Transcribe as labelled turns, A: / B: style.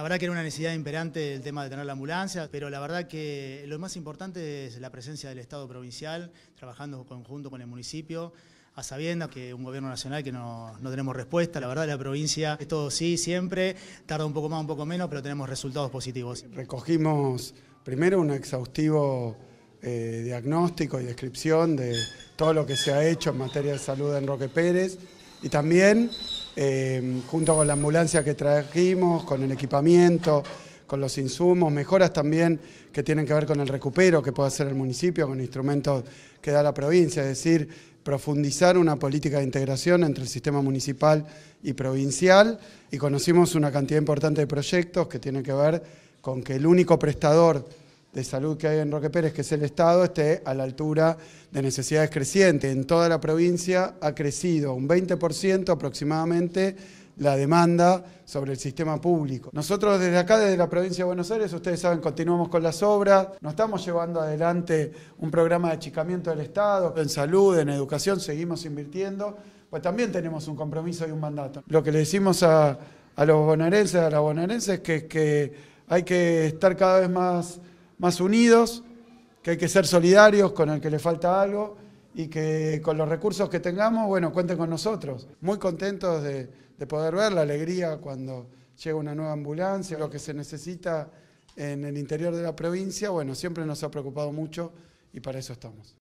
A: La verdad que era una necesidad imperante el tema de tener la ambulancia, pero la verdad que lo más importante es la presencia del Estado provincial, trabajando conjunto con el municipio, a sabiendas que un gobierno nacional que no, tenemos respuesta, la verdad la provincia es todo sí, siempre, tarda un poco más, un poco menos, pero tenemos resultados positivos. Recogimos primero un exhaustivo
B: eh, diagnóstico y descripción de todo lo que se ha hecho en materia de salud en Roque Pérez y también eh, junto con la ambulancia que trajimos, con el equipamiento, con los insumos, mejoras también que tienen que ver con el recupero que puede hacer el municipio, con instrumentos que da la provincia, es decir, profundizar una política de integración entre el sistema municipal y provincial y conocimos una cantidad importante de proyectos que tienen que ver con que el único prestador de salud que hay en Roque Pérez, que es el Estado, esté a la altura de necesidades crecientes. En toda la provincia ha crecido un 20% aproximadamente la demanda sobre el sistema público. Nosotros desde acá, desde la provincia de Buenos Aires, ustedes saben, continuamos con las obras, no estamos llevando adelante un programa de achicamiento del Estado, en salud, en educación, seguimos invirtiendo, pues también tenemos un compromiso y un mandato. Lo que le decimos a, los bonaerenses, a las bonaerenses, es que hay que estar cada vez más más unidos, que hay que ser solidarios con el que le falta algo y que con los recursos que tengamos, bueno, cuenten con nosotros. Muy contentos de, de poder ver la alegría cuando llega una nueva ambulancia, lo que se necesita en el interior de la provincia, bueno, siempre nos ha preocupado mucho y para eso estamos.